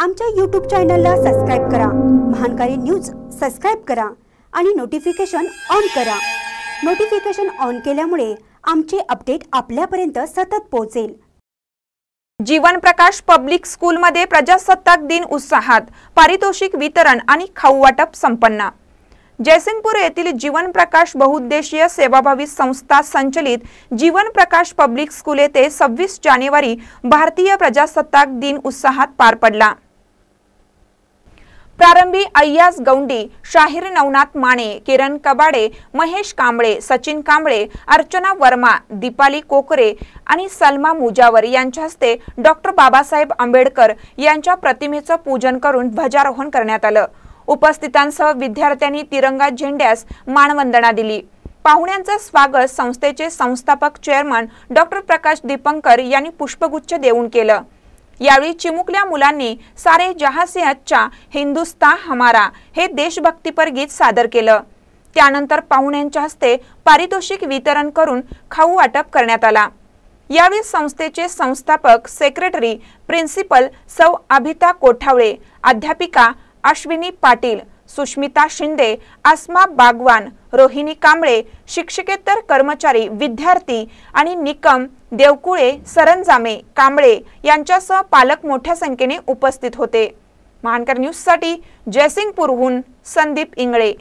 आमच्या यूट्यूब चॅनलला सबस्क्राईब करा महानकारी न्यूज सबस्क्राईब करा आणि नोटिफिकेशन ऑन करा नोटिफिकेशन ऑन केल्यामुळे आमचे अपडेट आपल्यापर्यंत सतत पोहोचेल जीवन प्रकाश पब्लिक स्कूल स्कूलमध्ये प्रजासत्ताक दिन उत्साहात पारितोषिक वितरण आणि खाऊ वाटप संपन्न जयसिंगपूर येथील जीवन प्रकाश बहुउद्देशीय सेवाभावी संस्था संचलित प्रकाश पब्लिक स्कूल येथे सव्वीस जानेवारी भारतीय प्रजासत्ताक दिन उत्साहात पार पडला प्रारंभी अय्यास गौंडी शाहीर नवनाथ माने किरण कबाडे महेश कांबळे सचिन कांबळे अर्चना वर्मा दीपाली कोकरे आणि सलमा मुजावर यांच्या हस्ते डॉक्टर बाबासाहेब आंबेडकर यांच्या प्रतिमेचं पूजन करून ध्वजारोहण करण्यात आलं उपस्थितांसह विद्यार्थ्यांनी तिरंगा झेंड्यास मानवंदना दिली पाहुण्यांचं स्वागत संस्थेचे संस्थापक चेअरमन डॉक्टर प्रकाश दीपंकर यांनी पुष्पगुच्छ देऊन केलं यावेळी चिमुकल्या मुलांनी सारे अच्छा हिंदुस्ता हमारा हे देशभक्तीपर गीत सादर केलं त्यानंतर पाहुण्यांच्या हस्ते पारितोषिक वितरण करून खाऊ वाटप करण्यात आला यावेळी संस्थेचे संस्थापक सेक्रेटरी प्रिन्सिपल सौ अभिता कोठावळे अध्यापिका अश्विनी पाटील सुष्मिता शिंदे आसमा बागवान रोहिणी कांबळे शिक्षकेतर कर्मचारी विद्यार्थी आणि निकम देवकुळे सरंजामे कांबळे यांच्यासह पालक मोठ्या संख्येने उपस्थित होते महानकर न्यूजसाठी जयसिंगपूरहून संदीप इंगळे